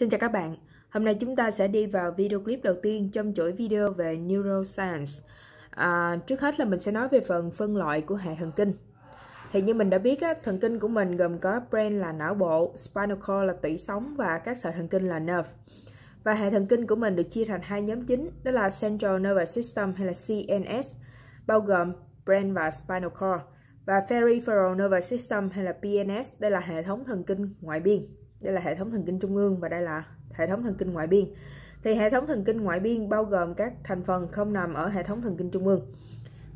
Xin chào các bạn, hôm nay chúng ta sẽ đi vào video clip đầu tiên trong chuỗi video về Neuroscience. À, trước hết là mình sẽ nói về phần phân loại của hệ thần kinh. Thì như mình đã biết, á, thần kinh của mình gồm có brain là não bộ, spinal cord là tủy sống và các sợi thần kinh là nerve. Và hệ thần kinh của mình được chia thành hai nhóm chính, đó là Central Nervous System hay là CNS, bao gồm brain và spinal cord, và Peripheral Nervous System hay là PNS, đây là hệ thống thần kinh ngoại biên đây là hệ thống thần kinh trung ương và đây là hệ thống thần kinh ngoại biên thì hệ thống thần kinh ngoại biên bao gồm các thành phần không nằm ở hệ thống thần kinh trung ương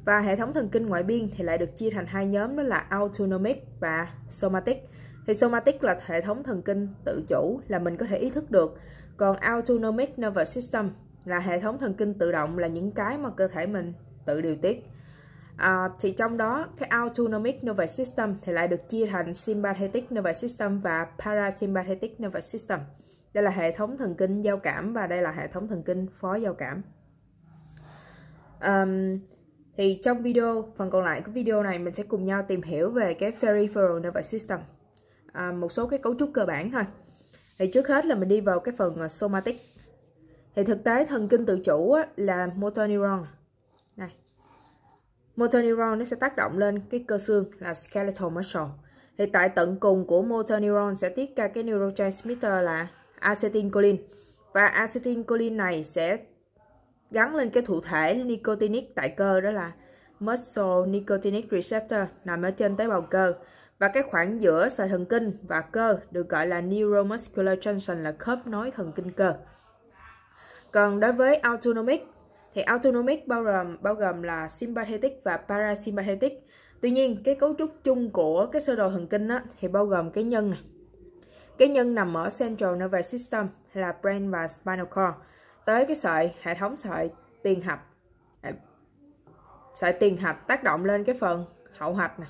và hệ thống thần kinh ngoại biên thì lại được chia thành hai nhóm đó là autonomic và somatic thì somatic là hệ thống thần kinh tự chủ là mình có thể ý thức được còn autonomic nervous system là hệ thống thần kinh tự động là những cái mà cơ thể mình tự điều tiết À, thì trong đó cái autonomic nervous system thì lại được chia thành sympathetic nervous system và parasympathetic nervous system. Đây là hệ thống thần kinh giao cảm và đây là hệ thống thần kinh phó giao cảm. Um, thì trong video, phần còn lại của video này mình sẽ cùng nhau tìm hiểu về cái peripheral nervous system. À, một số cái cấu trúc cơ bản thôi. Thì trước hết là mình đi vào cái phần ờ, somatic. Thì thực tế thần kinh tự chủ á, là motor neuron. Này, motor neuron nó sẽ tác động lên cái cơ xương là skeletal muscle. Thì tại tận cùng của motor neuron sẽ tiết ra cái neurotransmitter là acetylcholine. Và acetylcholine này sẽ gắn lên cái thụ thể nicotinic tại cơ đó là muscle nicotinic receptor nằm ở trên tế bào cơ và cái khoảng giữa sợi thần kinh và cơ được gọi là neuromuscular junction là khớp nối thần kinh cơ. Còn đối với autonomic thì autonomic bao gồm bao gồm là sympathetic và parasympathetic. Tuy nhiên, cái cấu trúc chung của cái sơ đồ thần kinh á, thì bao gồm cái nhân này. Cái nhân nằm ở central nervous system là brain và spinal cord tới cái sợi hệ thống sợi tiền hạch à, sợi tiền hạch tác động lên cái phần hậu hạch này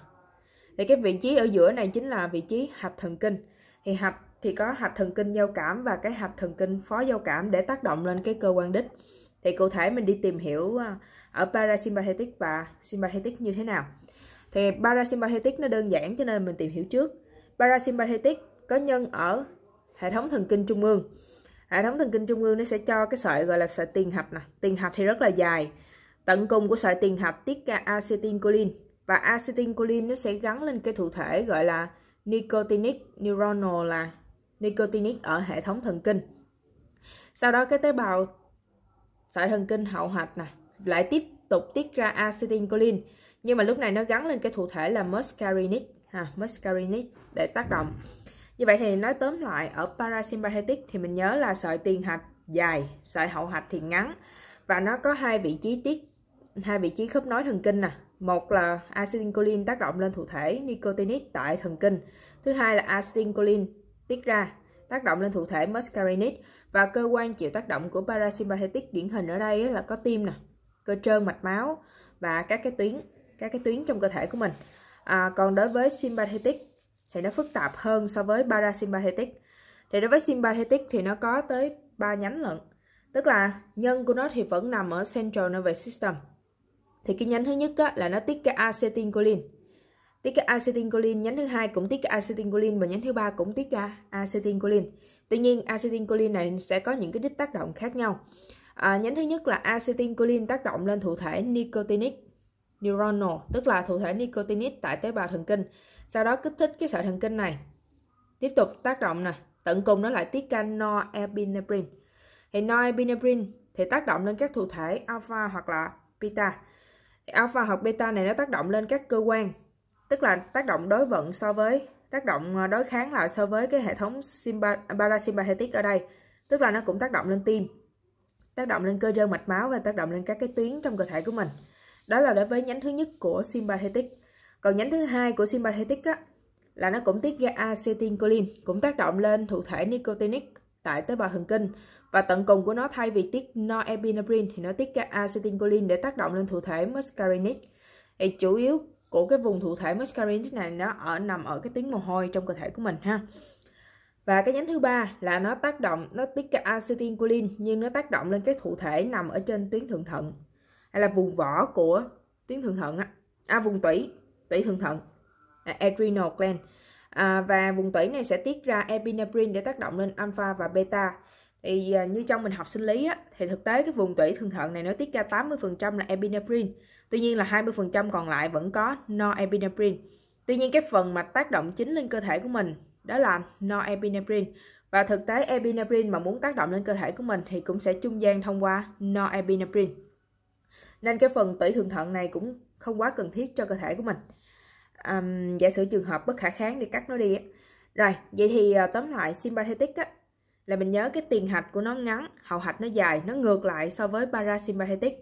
thì cái vị trí ở giữa này chính là vị trí hạch thần kinh thì hạch thì có hạch thần kinh giao cảm và cái hạch thần kinh phó giao cảm để tác động lên cái cơ quan đích thì cụ thể mình đi tìm hiểu ờ, ở parasympathetic và sympathetic như thế nào thì parasympathetic nó đơn giản cho nên mình tìm hiểu trước parasympathetic có nhân ở hệ thống thần kinh trung ương hệ thống thần kinh trung ương nó sẽ cho cái sợi gọi là sợi tiền hạch này tiền hạch thì rất là dài tận cùng của sợi tiền hạch tiết ra acetylcholine và acetylcholine nó sẽ gắn lên cái thụ thể gọi là nicotinic neuronal là nicotinic ở hệ thống thần kinh sau đó cái tế bào sợi thần kinh hậu hạch này lại tiếp tục tiết ra acetylcholine nhưng mà lúc này nó gắn lên cái thụ thể là muscarinic ha muscarinic để tác động như vậy thì nói tóm lại ở parasympathetic thì mình nhớ là sợi tiền hạch dài sợi hậu hạch thì ngắn và nó có hai vị trí tiết hai vị trí khớp nối thần kinh nè một là acetylcholine tác động lên thụ thể nicotinic tại thần kinh thứ hai là acetylcholine tiết ra tác động lên thụ thể muscarinic và cơ quan chịu tác động của parasympathetic điển hình ở đây là có tim nè cơ trơn mạch máu và các cái tuyến các cái tuyến trong cơ thể của mình à, còn đối với sympathetic thì nó phức tạp hơn so với parasympathetic thì đối với sympathetic thì nó có tới 3 nhánh lận tức là nhân của nó thì vẫn nằm ở central nervous system thì cái nhánh thứ nhất á, là nó tiết cái acetylcholine tiết ra acetylcholine, nhánh thứ hai cũng tiết ra acetylcholine và nhánh thứ ba cũng tiết ra acetylcholine. Tuy nhiên acetylcholine này sẽ có những cái đích tác động khác nhau. À, nhánh thứ nhất là acetylcholine tác động lên thụ thể nicotinic neuronal, tức là thụ thể nicotinic tại tế bào thần kinh. Sau đó kích thích cái sợi thần kinh này. Tiếp tục tác động này, tận cùng nó lại tiết ra norepinephrine. Thì norepinephrine thì tác động lên các thụ thể alpha hoặc là beta. Alpha hoặc beta này nó tác động lên các cơ quan tức là tác động đối vận so với tác động ờ, đối kháng lại so với cái hệ thống simpa, parasympathetic ở đây tức là nó cũng tác động lên tim tác động lên cơ trơn mạch máu và tác động lên các cái tuyến trong cơ thể của mình đó là đối với nhánh thứ nhất của sympathetic còn nhánh thứ hai của sympathetic á, là nó cũng tiết ra acetylcholine cũng tác động lên thụ thể nicotinic tại tế bào thần kinh và tận cùng của nó thay vì tiết noepinephrine thì nó tiết ra acetylcholine để tác động lên thụ thể muscarinic thì chủ yếu của cái vùng thụ thể muscarinic này nó ở nằm ở cái tuyến mồ hôi trong cơ thể của mình ha và cái nhánh thứ ba là nó tác động nó tiết ra acetylcholine nhưng nó tác động lên cái thụ thể nằm ở trên tuyến thượng thận hay là vùng vỏ của tuyến thượng thận á à, vùng tủy tủy thượng thận à, adrenal gland à, và vùng tủy này sẽ tiết ra epinephrine để tác động lên alpha và beta thì à, như trong mình học sinh lý á, thì thực tế cái vùng tủy thượng thận này nó tiết ra 80% là epinephrine tuy nhiên là 20% còn lại vẫn có no epinephrine tuy nhiên cái phần mà tác động chính lên cơ thể của mình đó là no epinephrine và thực tế epinephrine mà muốn tác động lên cơ thể của mình thì cũng sẽ trung gian thông qua no epinephrine nên cái phần tủy thượng thận này cũng không quá cần thiết cho cơ thể của mình um, giả sử trường hợp bất khả kháng thì cắt nó đi rồi vậy thì à, tóm lại sympathetic á, là mình nhớ cái tiền hạch của nó ngắn, hậu hạch nó dài, nó ngược lại so với parasympathetic.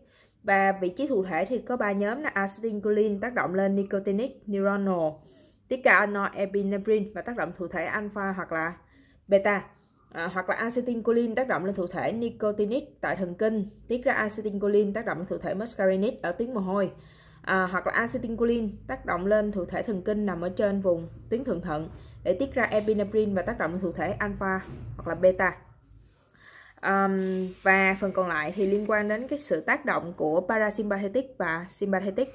Và vị trí thụ thể thì có ba nhóm là acetylcholine tác động lên nicotinic neuronal, ticaanoepinephrine và tác động thụ thể alpha hoặc là beta. À, hoặc là acetylcholine tác động lên thụ thể nicotinic tại thần kinh, tiết ra acetylcholine tác động lên thụ thể muscarinic ở tuyến mồ hôi. À, hoặc là acetylcholine tác động lên thụ thể thần kinh nằm ở trên vùng tuyến thượng thận để tiết ra epinephrine và tác động lên thụ thể alpha hoặc là beta. Um, và phần còn lại thì liên quan đến cái sự tác động của parasympathetic và sympathetic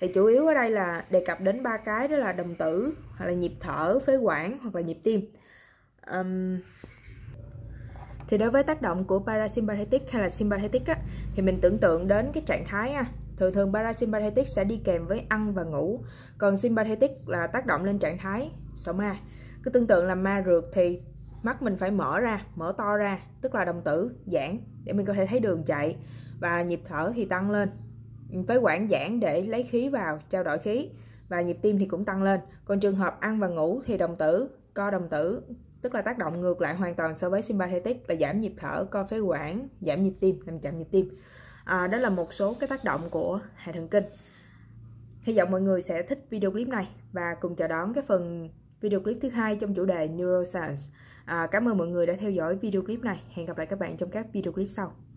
thì chủ yếu ở đây là đề cập đến ba cái đó là đồng tử hoặc là nhịp thở phế quản hoặc là nhịp tim um, thì đối với tác động của parasympathetic hay là sympathetic á, thì mình tưởng tượng đến cái trạng thái nha thường thường parasympathetic sẽ đi kèm với ăn và ngủ còn sympathetic là tác động lên trạng thái sợ ma cứ tương tự làm ma rượt thì mắt mình phải mở ra mở to ra tức là đồng tử giãn để mình có thể thấy đường chạy và nhịp thở thì tăng lên với quản giãn để lấy khí vào trao đổi khí và nhịp tim thì cũng tăng lên còn trường hợp ăn và ngủ thì đồng tử co đồng tử tức là tác động ngược lại hoàn toàn so với sympathetic là giảm nhịp thở co phế quản giảm nhịp tim làm chậm nhịp tim à, đó là một số cái tác động của hệ thần kinh hy vọng mọi người sẽ thích video clip này và cùng chờ đón cái phần video clip thứ hai trong chủ đề Neuroscience. À, cảm ơn mọi người đã theo dõi video clip này. Hẹn gặp lại các bạn trong các video clip sau.